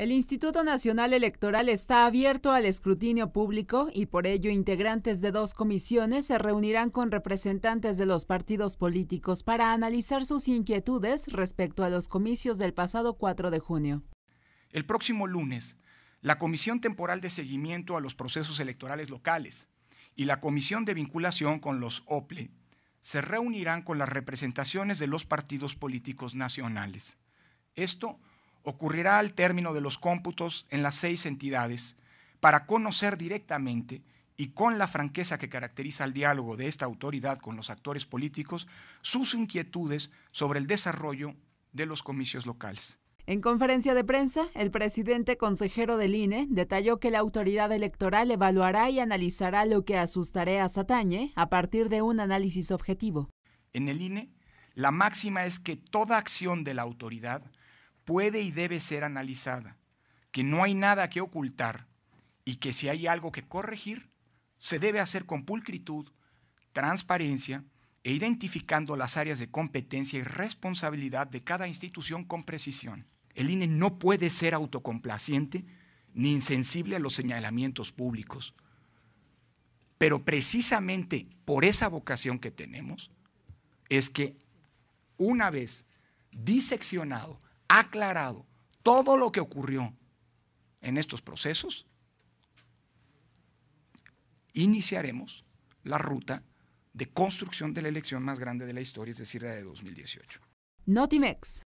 El Instituto Nacional Electoral está abierto al escrutinio público y por ello integrantes de dos comisiones se reunirán con representantes de los partidos políticos para analizar sus inquietudes respecto a los comicios del pasado 4 de junio. El próximo lunes, la Comisión Temporal de Seguimiento a los Procesos Electorales Locales y la Comisión de Vinculación con los OPLE se reunirán con las representaciones de los partidos políticos nacionales. Esto ocurrirá al término de los cómputos en las seis entidades para conocer directamente y con la franqueza que caracteriza el diálogo de esta autoridad con los actores políticos sus inquietudes sobre el desarrollo de los comicios locales. En conferencia de prensa, el presidente consejero del INE detalló que la autoridad electoral evaluará y analizará lo que a sus tareas atañe a partir de un análisis objetivo. En el INE, la máxima es que toda acción de la autoridad puede y debe ser analizada, que no hay nada que ocultar y que si hay algo que corregir, se debe hacer con pulcritud, transparencia e identificando las áreas de competencia y responsabilidad de cada institución con precisión. El INE no puede ser autocomplaciente ni insensible a los señalamientos públicos. Pero precisamente por esa vocación que tenemos es que una vez diseccionado aclarado todo lo que ocurrió en estos procesos, iniciaremos la ruta de construcción de la elección más grande de la historia, es decir, la de 2018. Notimex.